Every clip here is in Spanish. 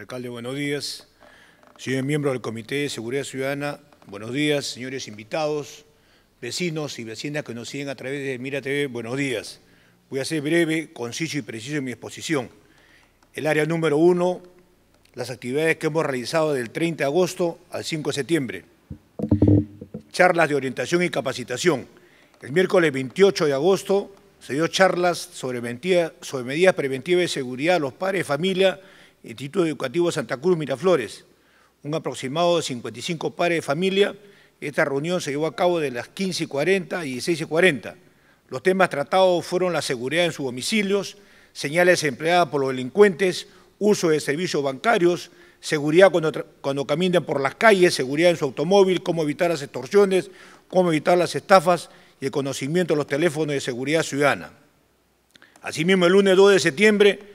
alcalde, buenos días. Señor miembro del Comité de Seguridad Ciudadana, buenos días. Señores invitados, vecinos y vecinas que nos siguen a través de Mira buenos días. Voy a ser breve, conciso y preciso en mi exposición. El área número uno, las actividades que hemos realizado del 30 de agosto al 5 de septiembre. Charlas de orientación y capacitación. El miércoles 28 de agosto se dio charlas sobre, medidas preventivas de seguridad a los padres de familia Instituto Educativo Santa Cruz Miraflores, un aproximado de 55 pares de familia. Esta reunión se llevó a cabo de las 15.40 y 16.40. Los temas tratados fueron la seguridad en sus domicilios, señales empleadas por los delincuentes, uso de servicios bancarios, seguridad cuando, cuando caminan por las calles, seguridad en su automóvil, cómo evitar las extorsiones, cómo evitar las estafas y el conocimiento de los teléfonos de seguridad ciudadana. Asimismo, el lunes 2 de septiembre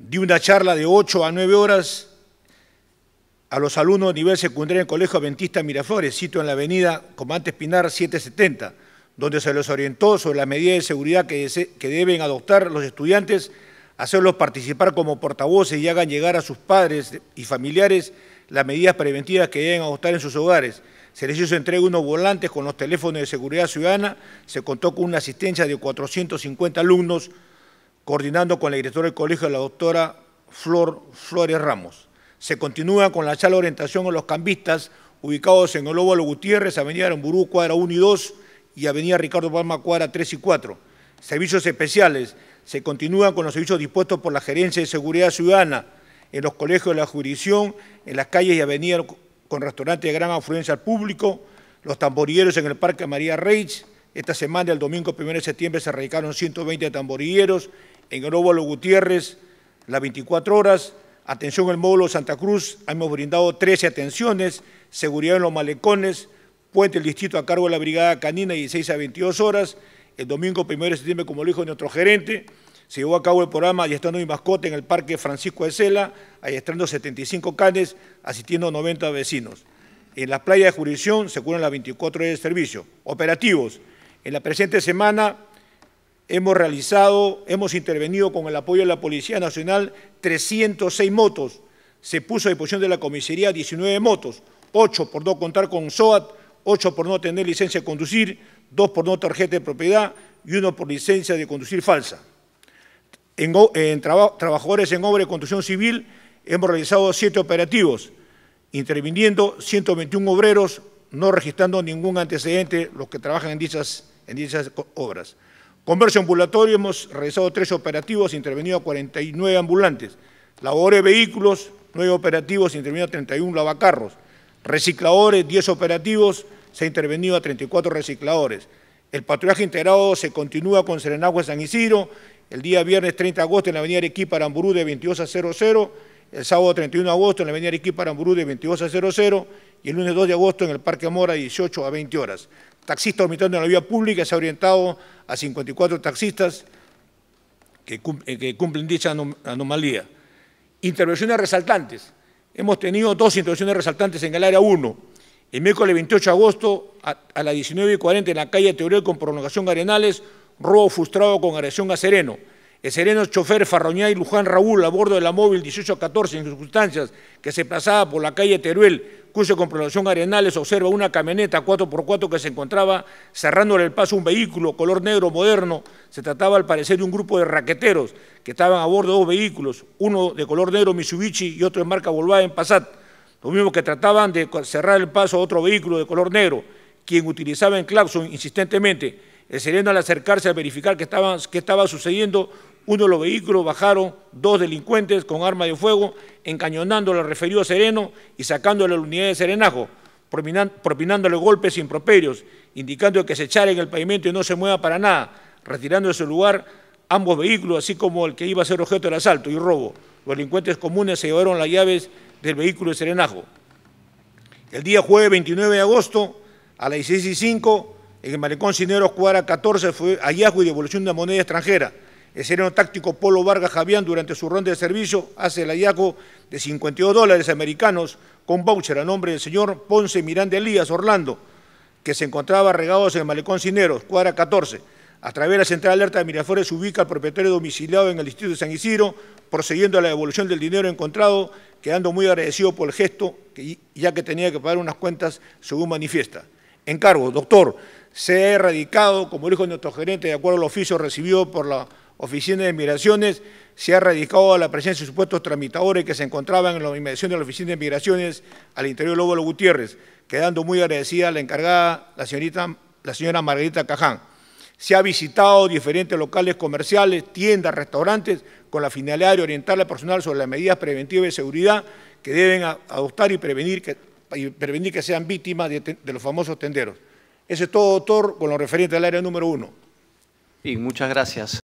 di una charla de 8 a 9 horas a los alumnos de nivel secundario en el Colegio Adventista Miraflores, sito en la avenida Comandante Espinar 770, donde se les orientó sobre las medidas de seguridad que, que deben adoptar los estudiantes, hacerlos participar como portavoces y hagan llegar a sus padres y familiares las medidas preventivas que deben adoptar en sus hogares. Se les hizo entrega unos volantes con los teléfonos de seguridad ciudadana, se contó con una asistencia de 450 alumnos, coordinando con la directora del colegio, la doctora Flor Flores Ramos. Se continúa con la charla de orientación a los cambistas ubicados en el Gutiérrez, Avenida Aramburú, cuadra 1 y 2 y Avenida Ricardo Palma, cuadra 3 y 4. Servicios especiales. Se continúan con los servicios dispuestos por la Gerencia de Seguridad Ciudadana en los colegios de la jurisdicción, en las calles y avenidas con restaurantes de gran afluencia al público, los tamborilleros en el Parque María Reich. Esta semana, el domingo 1 de septiembre, se radicaron 120 tamborilleros en el Gutiérrez las 24 horas, atención en el módulo Santa Cruz, hemos brindado 13 atenciones, seguridad en los malecones, puente del distrito a cargo de la brigada canina 16 a 22 horas, el domingo 1 de septiembre, como lo dijo nuestro gerente, se llevó a cabo el programa estando mi mascota en el Parque Francisco de Sela, adiestrando 75 canes, asistiendo 90 vecinos. En la playa de jurisdicción se curan las 24 horas de servicio. Operativos. En la presente semana hemos realizado, hemos intervenido con el apoyo de la Policía Nacional 306 motos, se puso a disposición de la comisaría 19 motos, 8 por no contar con SOAT, 8 por no tener licencia de conducir, 2 por no tarjeta de propiedad y 1 por licencia de conducir falsa. En, trabajadores en obra de construcción civil hemos realizado 7 operativos, interviniendo 121 obreros, no registrando ningún antecedente los que trabajan en dichas, en dichas obras. Comercio ambulatorio, hemos realizado tres operativos, intervenido a 49 ambulantes. Laboré vehículos, nueve operativos, intervenido a 31 lavacarros. Recicladores, 10 operativos, se ha intervenido a 34 recicladores. El patrullaje integrado se continúa con Serenagua San Isidro, el día viernes 30 de agosto en la avenida Arequipa Aramburú de 22 a 00, el sábado 31 de agosto en la avenida Arequipa Aramburú de 22 a 00 y el lunes 2 de agosto en el Parque Mora 18 a 20 horas taxista orbitando en la vía pública, se ha orientado a 54 taxistas eh, que, cumplen dicha anomalía. Intervenciones resaltantes. Hemos tenido dos intervenciones resaltantes en el área 1. El miércoles 28 de agosto a, las 19.40 en la calle Teodoro con prolongación Arenales, robo frustrado con agresión a Sereno. El sereno chofer Farroñá y Luján Raúl a bordo de la móvil 1814 en circunstancias que se pasaba por la calle Teruel, con comprobación Arenales observa una camioneta 4x4 que se encontraba cerrándole el paso a un vehículo color negro moderno. Se trataba al parecer de un grupo de raqueteros que estaban a bordo de dos vehículos, uno de color negro Mitsubishi y otro de marca en Passat. Los mismos que trataban de cerrar el paso a otro vehículo de color negro, quien utilizaba en claxon insistentemente el eh, sereno al acercarse a verificar qué estaba, sucediendo, uno de los vehículos bajaron dos delincuentes con arma de fuego, encañonando al referido sereno y sacándole a la unidad de serenajo, propinándole golpes improperios, indicando que se echara en el pavimento y no se mueva para nada, retirando de su lugar ambos vehículos, así como el que iba a ser objeto del asalto y robo. Los delincuentes comunes se llevaron las llaves del vehículo de serenajo. El día jueves 29 de agosto, a las 16 y 5, en el malecón Cineros Cuadra 14 fue hallazgo y devolución de moneda extranjera. El sereno táctico Polo Vargas Javián, durante su ronda de servicio, hace el hallazgo de 52 dólares americanos con voucher a nombre del señor Ponce Miranda Elías Orlando, que se encontraba regados en el malecón Cineros, cuadra 14. A través de la central alerta de Miraflores se ubica al propietario domiciliado en el distrito de San Isidro, procediendo a la devolución del dinero encontrado, quedando muy agradecido por el gesto, ya que tenía que pagar unas cuentas según manifiesta. Encargo, doctor, se ha erradicado, como dijo nuestro gerente, de acuerdo al oficio recibido por la Oficina de Migraciones, se ha erradicado a la presencia de supuestos tramitadores que se encontraban en la inmediación de la Oficina de Migraciones al interior de los Gutiérrez, quedando muy agradecida la encargada, la, la señora Margarita Caján. Se ha visitado diferentes locales comerciales, tiendas, restaurantes, con la finalidad de orientar al personal sobre las medidas preventivas de seguridad que deben adoptar y prevenir que, sean víctimas de los famosos tenderos. Ese es todo, doctor, con lo referente al área número uno. Y muchas gracias.